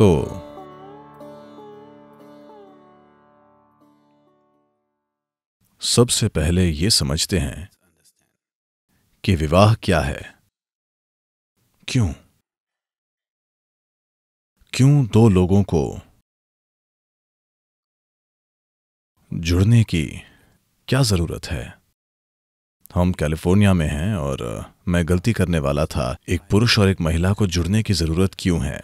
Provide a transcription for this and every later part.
तो सबसे पहले ये समझते हैं कि विवाह क्या है क्यों क्यों दो लोगों को जुड़ने की क्या ज़रूरत है हम कैलिफोर्निया में हैं और मैं गलती करने वाला था एक पुरुष और एक महिला को जुड़ने की ज़रूरत क्यों है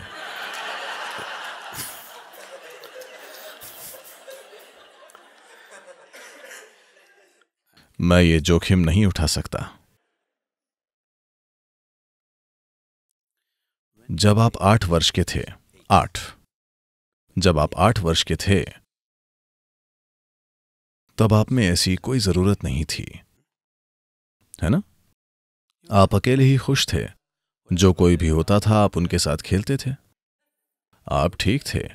मैं ये जोखिम नहीं उठा सकता जब आप आठ वर्ष के थे आठ जब आप आठ वर्ष के थे तब आप में ऐसी कोई जरूरत नहीं थी है ना आप अकेले ही खुश थे जो कोई भी होता था आप उनके साथ खेलते थे आप ठीक थे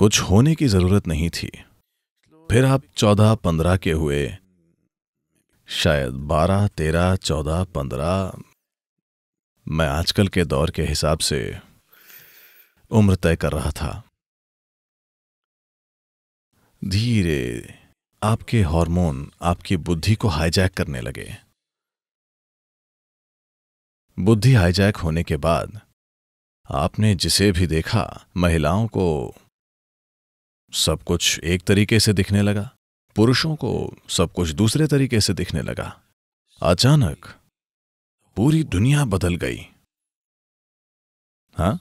कुछ होने की जरूरत नहीं थी फिर आप चौदह पंद्रह के हुए शायद बारह तेरह चौदह पंद्रह मैं आजकल के दौर के हिसाब से उम्र तय कर रहा था धीरे आपके हार्मोन आपकी बुद्धि को हाईजैक करने लगे बुद्धि हाईजैक होने के बाद आपने जिसे भी देखा महिलाओं को सब कुछ एक तरीके से दिखने लगा पुरुषों को सब कुछ दूसरे तरीके से दिखने लगा अचानक पूरी दुनिया बदल गई हा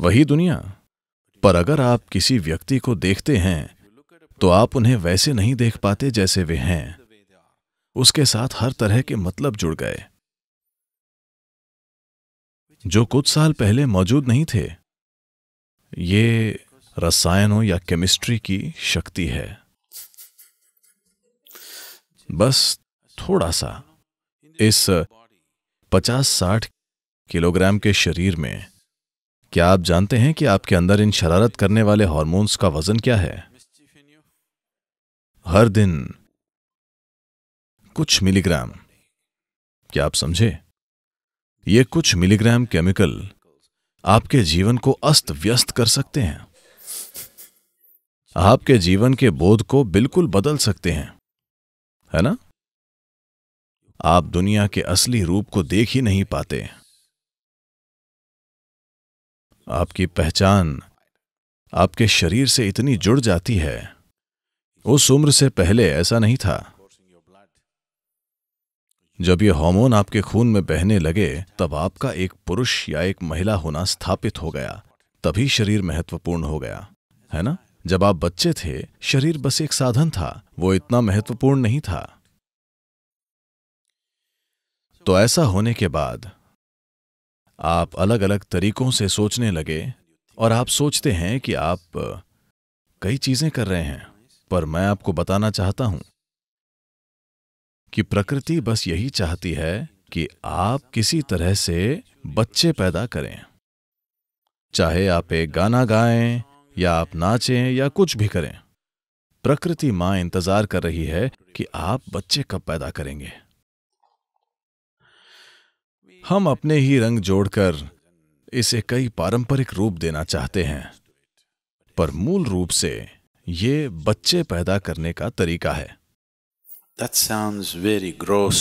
वही दुनिया पर अगर आप किसी व्यक्ति को देखते हैं तो आप उन्हें वैसे नहीं देख पाते जैसे वे हैं उसके साथ हर तरह के मतलब जुड़ गए जो कुछ साल पहले मौजूद नहीं थे ये रसायनों या केमिस्ट्री की शक्ति है बस थोड़ा सा इस 50-60 किलोग्राम के शरीर में क्या आप जानते हैं कि आपके अंदर इन शरारत करने वाले हॉर्मोन्स का वजन क्या है हर दिन कुछ मिलीग्राम क्या आप समझे ये कुछ मिलीग्राम केमिकल आपके जीवन को अस्त व्यस्त कर सकते हैं आपके जीवन के बोध को बिल्कुल बदल सकते हैं है ना आप दुनिया के असली रूप को देख ही नहीं पाते आपकी पहचान आपके शरीर से इतनी जुड़ जाती है उस उम्र से पहले ऐसा नहीं था जब ये हार्मोन आपके खून में बहने लगे तब आपका एक पुरुष या एक महिला होना स्थापित हो गया तभी शरीर महत्वपूर्ण हो गया है ना जब आप बच्चे थे शरीर बस एक साधन था वो इतना महत्वपूर्ण नहीं था तो ऐसा होने के बाद आप अलग अलग तरीकों से सोचने लगे और आप सोचते हैं कि आप कई चीजें कर रहे हैं पर मैं आपको बताना चाहता हूं कि प्रकृति बस यही चाहती है कि आप किसी तरह से बच्चे पैदा करें चाहे आप एक गाना गाएं या आप नाचें या कुछ भी करें प्रकृति मां इंतजार कर रही है कि आप बच्चे कब पैदा करेंगे हम अपने ही रंग जोड़कर इसे कई पारंपरिक रूप देना चाहते हैं पर मूल रूप से ये बच्चे पैदा करने का तरीका है That sounds very gross.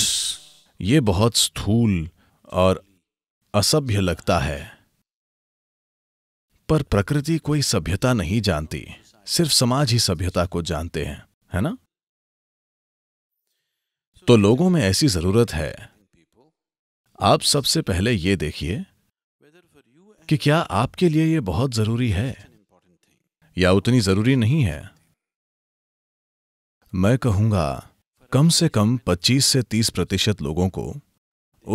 ये बहुत स्थूल और असभ्य लगता है पर प्रकृति कोई सभ्यता नहीं जानती सिर्फ समाज ही सभ्यता को जानते हैं है ना तो लोगों में ऐसी जरूरत है आप सबसे पहले ये देखिए कि क्या आपके लिए यह बहुत जरूरी है या उतनी जरूरी नहीं है मैं कहूंगा कम से कम 25 से 30 प्रतिशत लोगों को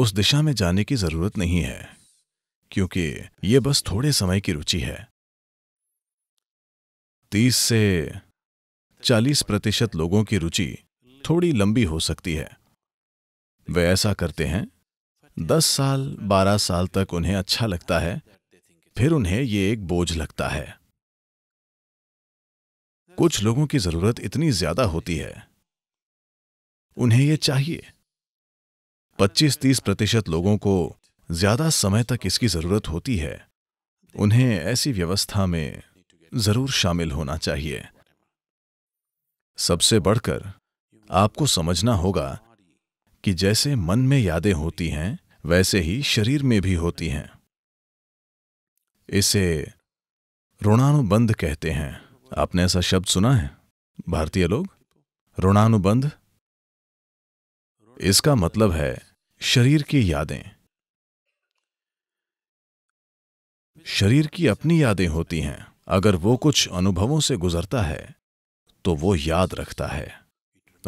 उस दिशा में जाने की जरूरत नहीं है क्योंकि ये बस थोड़े समय की रुचि है तीस से चालीस प्रतिशत लोगों की रुचि थोड़ी लंबी हो सकती है वे ऐसा करते हैं दस साल बारह साल तक उन्हें अच्छा लगता है फिर उन्हें ये एक बोझ लगता है कुछ लोगों की जरूरत इतनी ज्यादा होती है उन्हें यह चाहिए 25-30 प्रतिशत लोगों को ज्यादा समय तक इसकी जरूरत होती है उन्हें ऐसी व्यवस्था में जरूर शामिल होना चाहिए सबसे बढ़कर आपको समझना होगा कि जैसे मन में यादें होती हैं वैसे ही शरीर में भी होती हैं इसे ऋणानुबंध कहते हैं आपने ऐसा शब्द सुना है भारतीय लोग ऋणानुबंध इसका मतलब है शरीर की यादें शरीर की अपनी यादें होती हैं अगर वो कुछ अनुभवों से गुजरता है तो वो याद रखता है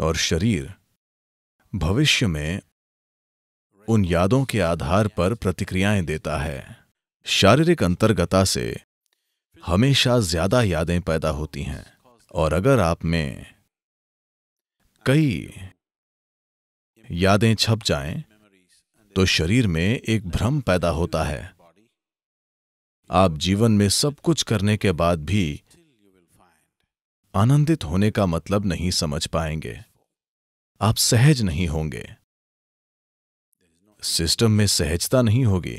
और शरीर भविष्य में उन यादों के आधार पर प्रतिक्रियाएं देता है शारीरिक अंतर्गता से हमेशा ज्यादा यादें पैदा होती हैं और अगर आप में कई यादें छप जाएं, तो शरीर में एक भ्रम पैदा होता है आप जीवन में सब कुछ करने के बाद भी आनंदित होने का मतलब नहीं समझ पाएंगे आप सहज नहीं होंगे सिस्टम में सहजता नहीं होगी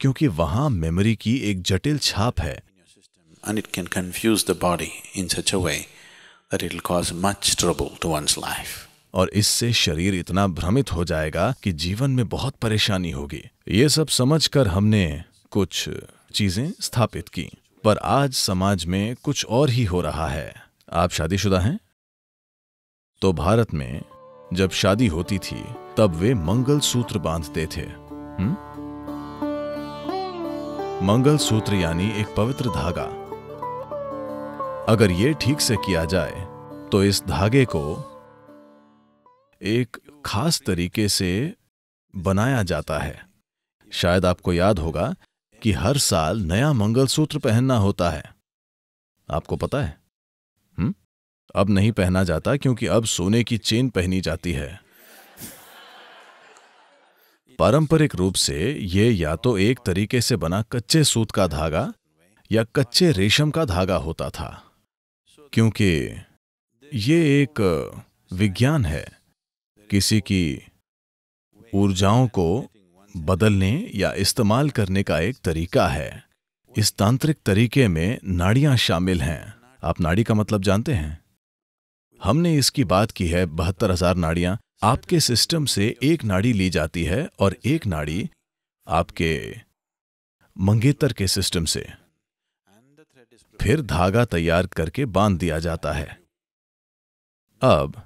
क्योंकि वहां मेमोरी की एक जटिल छाप है and it can confuse the body in such a way that it'll cause much trouble to और इससे शरीर इतना भ्रमित हो जाएगा कि जीवन में बहुत परेशानी होगी ये सब समझकर हमने कुछ चीजें स्थापित की पर आज समाज में कुछ और ही हो रहा है आप शादीशुदा हैं तो भारत में जब शादी होती थी तब वे मंगल सूत्र बांधते थे मंगल सूत्र यानी एक पवित्र धागा अगर यह ठीक से किया जाए तो इस धागे को एक खास तरीके से बनाया जाता है शायद आपको याद होगा कि हर साल नया मंगलसूत्र पहनना होता है आपको पता है हुँ? अब नहीं पहना जाता क्योंकि अब सोने की चेन पहनी जाती है पारंपरिक रूप से यह या तो एक तरीके से बना कच्चे सूत का धागा या कच्चे रेशम का धागा होता था क्योंकि ये एक विज्ञान है किसी की ऊर्जाओं को बदलने या इस्तेमाल करने का एक तरीका है इस तांत्रिक तरीके में नाड़ियां शामिल हैं आप नाड़ी का मतलब जानते हैं हमने इसकी बात की है बहत्तर हजार नाड़ियां आपके सिस्टम से एक नाड़ी ली जाती है और एक नाड़ी आपके मंगेतर के सिस्टम से फिर धागा तैयार करके बांध दिया जाता है अब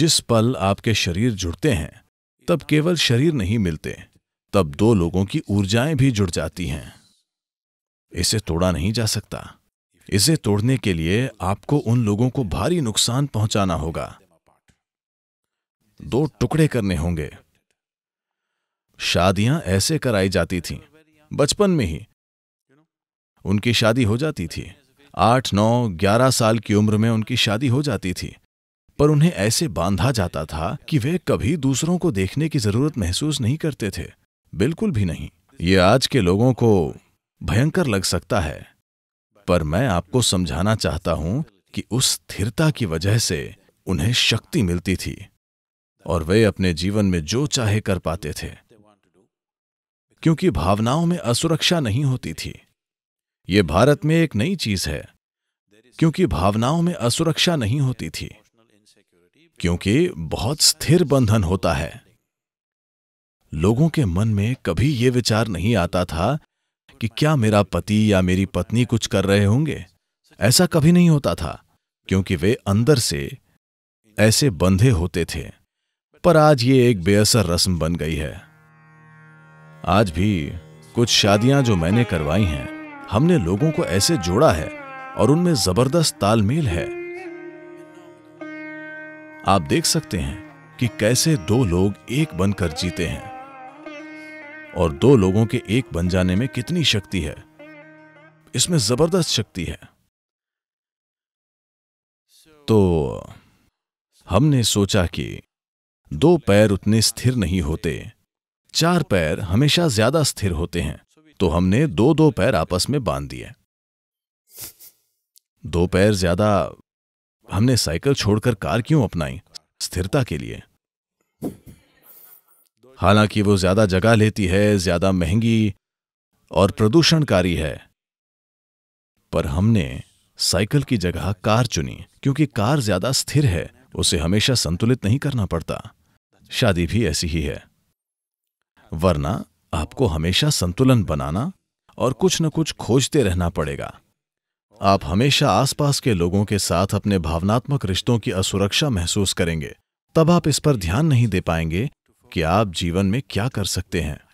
जिस पल आपके शरीर जुड़ते हैं तब केवल शरीर नहीं मिलते तब दो लोगों की ऊर्जाएं भी जुड़ जाती हैं इसे तोड़ा नहीं जा सकता इसे तोड़ने के लिए आपको उन लोगों को भारी नुकसान पहुंचाना होगा दो टुकड़े करने होंगे शादियां ऐसे कराई जाती थीं बचपन में ही उनकी शादी हो जाती थी आठ नौ ग्यारह साल की उम्र में उनकी शादी हो जाती थी पर उन्हें ऐसे बांधा जाता था कि वे कभी दूसरों को देखने की जरूरत महसूस नहीं करते थे बिल्कुल भी नहीं ये आज के लोगों को भयंकर लग सकता है पर मैं आपको समझाना चाहता हूं कि उस स्थिरता की वजह से उन्हें शक्ति मिलती थी और वे अपने जीवन में जो चाहे कर पाते थे क्योंकि भावनाओं में असुरक्षा नहीं होती थी ये भारत में एक नई चीज है क्योंकि भावनाओं में असुरक्षा नहीं होती थी क्योंकि बहुत स्थिर बंधन होता है लोगों के मन में कभी ये विचार नहीं आता था कि क्या मेरा पति या मेरी पत्नी कुछ कर रहे होंगे ऐसा कभी नहीं होता था क्योंकि वे अंदर से ऐसे बंधे होते थे पर आज ये एक बेअसर रस्म बन गई है आज भी कुछ शादियां जो मैंने करवाई हैं हमने लोगों को ऐसे जोड़ा है और उनमें जबरदस्त तालमेल है आप देख सकते हैं कि कैसे दो लोग एक बनकर जीते हैं और दो लोगों के एक बन जाने में कितनी शक्ति है इसमें जबरदस्त शक्ति है तो हमने सोचा कि दो पैर उतने स्थिर नहीं होते चार पैर हमेशा ज्यादा स्थिर होते हैं तो हमने दो दो पैर आपस में बांध दिए दो पैर ज्यादा हमने साइकिल छोड़कर कार क्यों अपनाई स्थिरता के लिए हालांकि वो ज़्यादा जगह लेती है ज़्यादा महंगी और प्रदूषणकारी है पर हमने साइकिल की जगह कार चुनी क्योंकि कार ज़्यादा स्थिर है उसे हमेशा संतुलित नहीं करना पड़ता शादी भी ऐसी ही है वरना आपको हमेशा संतुलन बनाना और कुछ न कुछ खोजते रहना पड़ेगा आप हमेशा आसपास के लोगों के साथ अपने भावनात्मक रिश्तों की असुरक्षा महसूस करेंगे तब आप इस पर ध्यान नहीं दे पाएंगे कि आप जीवन में क्या कर सकते हैं